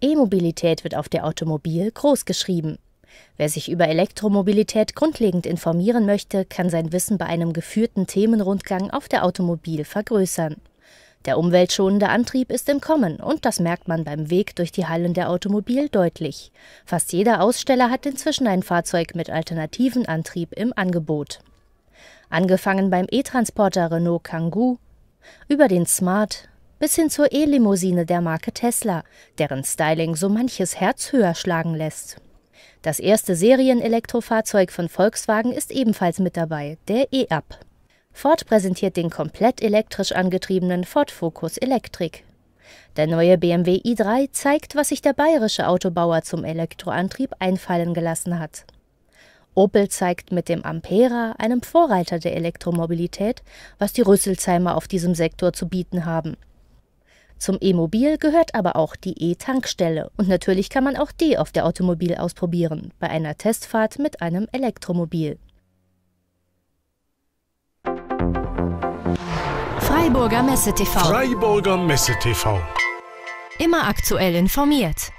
E-Mobilität wird auf der Automobil großgeschrieben. Wer sich über Elektromobilität grundlegend informieren möchte, kann sein Wissen bei einem geführten Themenrundgang auf der Automobil vergrößern. Der umweltschonende Antrieb ist im Kommen und das merkt man beim Weg durch die Hallen der Automobil deutlich. Fast jeder Aussteller hat inzwischen ein Fahrzeug mit alternativen Antrieb im Angebot. Angefangen beim E-Transporter Renault Kangoo, über den Smart, bis hin zur E-Limousine der Marke Tesla, deren Styling so manches Herz höher schlagen lässt. Das erste Serienelektrofahrzeug von Volkswagen ist ebenfalls mit dabei, der E-Up. Ford präsentiert den komplett elektrisch angetriebenen Ford Focus Electric. Der neue BMW i3 zeigt, was sich der bayerische Autobauer zum Elektroantrieb einfallen gelassen hat. Opel zeigt mit dem Ampera, einem Vorreiter der Elektromobilität, was die Rüsselsheimer auf diesem Sektor zu bieten haben. Zum E-Mobil gehört aber auch die E-Tankstelle und natürlich kann man auch die auf der Automobil ausprobieren, bei einer Testfahrt mit einem Elektromobil. Freiburger Messe TV. Freiburger Messe TV. Immer aktuell informiert.